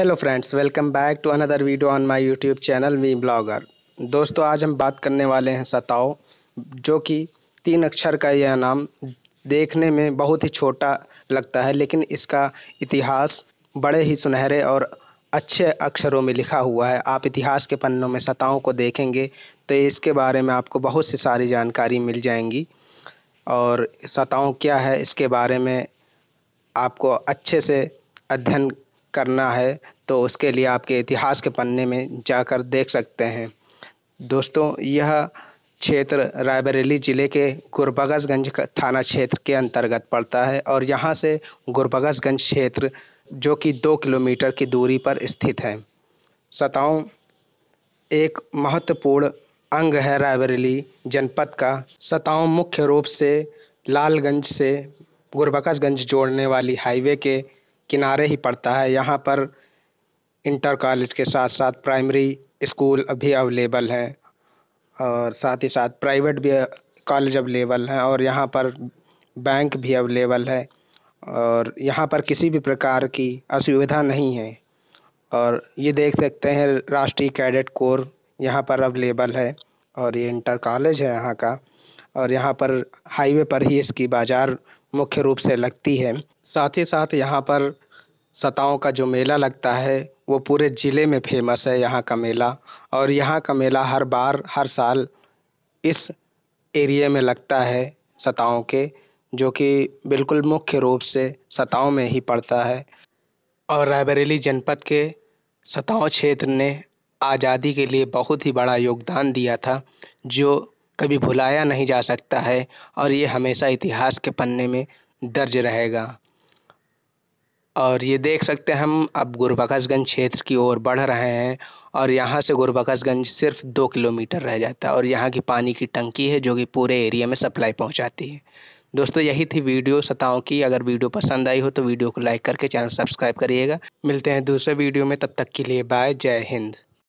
hello friends welcome back to another video on my YouTube channel V blogger दोस्तों आज हम बात करने वाले हैं सताओ जो कि तीन अक्षर का यह नाम देखने में बहुत ही छोटा लगता है लेकिन इसका इतिहास बड़े ही सुनहरे और अच्छे अक्षरों में लिखा हुआ है आप इतिहास के पन्नों में सताओं को देखेंगे तो इसके बारे में आपको बहुत सी सारी जानकारी मिल जाएंगी और सताओं क्या है इसके बारे में आपको अच्छे से अध्ययन करना है तो उसके लिए आपके इतिहास के पन्ने में जाकर देख सकते हैं दोस्तों यह क्षेत्र रायबरेली ज़िले के गुरबगसगंज थाना क्षेत्र के अंतर्गत पड़ता है और यहाँ से गुरबगसगंज क्षेत्र जो कि दो किलोमीटर की दूरी पर स्थित है सताओं एक महत्वपूर्ण अंग है रायबरेली जनपद का सताओं मुख्य रूप से लालगंज से गुरबकसगंज जोड़ने वाली हाईवे के किनारे ही पड़ता है यहाँ पर इंटर कॉलेज के साथ साथ प्राइमरी स्कूल भी अवेलेबल हैं और साथ ही साथ प्राइवेट भी कॉलेज अवेलेबल हैं और यहाँ पर बैंक भी अवेलेबल है और यहाँ पर किसी भी प्रकार की असुविधा नहीं है और ये देख सकते हैं राष्ट्रीय कैडेट कोर यहाँ पर अवेलेबल है और ये इंटर कॉलेज है यहाँ का और यहाँ पर हाईवे पर ही इसकी बाज़ार मुख्य रूप से लगती है साथ ही साथ यहाँ पर सताओं का जो मेला लगता है वो पूरे ज़िले में फेमस है यहाँ का मेला और यहाँ का मेला हर बार हर साल इस एरिए में लगता है सताओं के जो कि बिल्कुल मुख्य रूप से सताओं में ही पड़ता है और रायबरेली जनपद के सताओं क्षेत्र ने आज़ादी के लिए बहुत ही बड़ा योगदान दिया था जो कभी भुलाया नहीं जा सकता है और ये हमेशा इतिहास के पन्ने में दर्ज रहेगा और ये देख सकते हैं हम अब गुरबकसगंज क्षेत्र की ओर बढ़ रहे हैं और यहाँ से गुरबकसगंज सिर्फ दो किलोमीटर रह जाता है और यहाँ की पानी की टंकी है जो कि पूरे एरिया में सप्लाई पहुँचाती है दोस्तों यही थी वीडियो सताओं की अगर वीडियो पसंद आई हो तो वीडियो को लाइक करके चैनल सब्सक्राइब करिएगा मिलते हैं दूसरे वीडियो में तब तक के लिए बाय जय हिंद